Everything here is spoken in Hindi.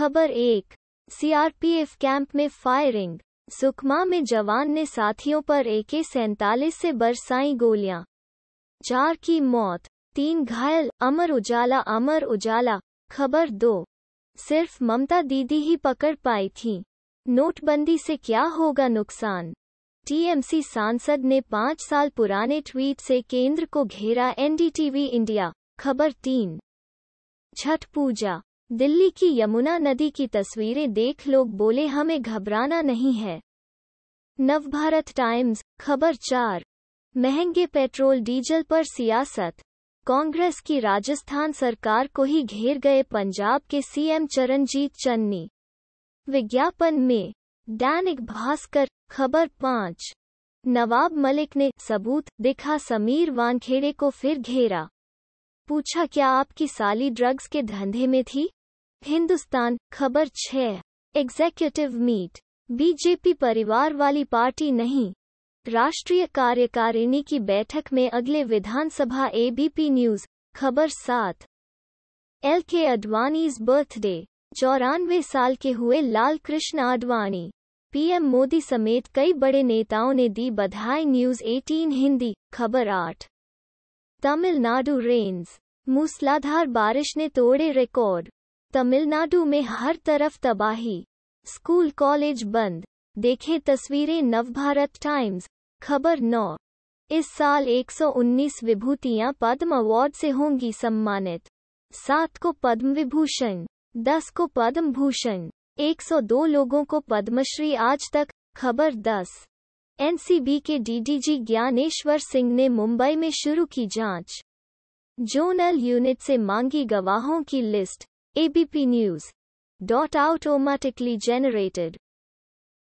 खबर एक सीआरपीएफ कैंप में फायरिंग सुकमा में जवान ने साथियों पर एके सैंतालीस से बरसाई गोलियां चार की मौत तीन घायल अमर उजाला अमर उजाला खबर दो सिर्फ ममता दीदी ही पकड़ पाई थी नोटबंदी से क्या होगा नुकसान टीएमसी सांसद ने पांच साल पुराने ट्वीट से केंद्र को घेरा एनडीटीवी इंडिया खबर तीन छठ पूजा दिल्ली की यमुना नदी की तस्वीरें देख लोग बोले हमें घबराना नहीं है नवभारत टाइम्स खबर चार महंगे पेट्रोल डीजल पर सियासत कांग्रेस की राजस्थान सरकार को ही घेर गए पंजाब के सीएम चरणजीत चन्नी विज्ञापन में दैनिक भास्कर खबर पाँच नवाब मलिक ने सबूत दिखा समीर वानखेड़े को फिर घेरा पूछा क्या आपकी साली ड्रग्स के धंधे में थी हिंदुस्तान खबर छह एग्जेक्यूटिव मीट बीजेपी परिवार वाली पार्टी नहीं राष्ट्रीय कार्यकारिणी की बैठक में अगले विधानसभा एबीपी न्यूज खबर सात एल के अडवाणीज बर्थडे चौरानवे साल के हुए लाल कृष्ण आडवाणी पीएम मोदी समेत कई बड़े नेताओं ने दी बधाई न्यूज 18 हिंदी खबर आठ तमिलनाडु रेन्स मूसलाधार बारिश ने तोड़े रिकॉर्ड तमिलनाडु में हर तरफ तबाही स्कूल कॉलेज बंद देखें तस्वीरें नवभारत टाइम्स खबर नौ इस साल 119 विभूतियां पद्म अवार्ड से होंगी सम्मानित सात को पद्म विभूषण दस को पद्म भूषण 102 लोगों को पद्मश्री आज तक खबर दस एनसीबी के डीडीजी ज्ञानेश्वर सिंह ने मुंबई में शुरू की जांच जोनल यूनिट से मांगी गवाहों की list ABP News. Dot automatically generated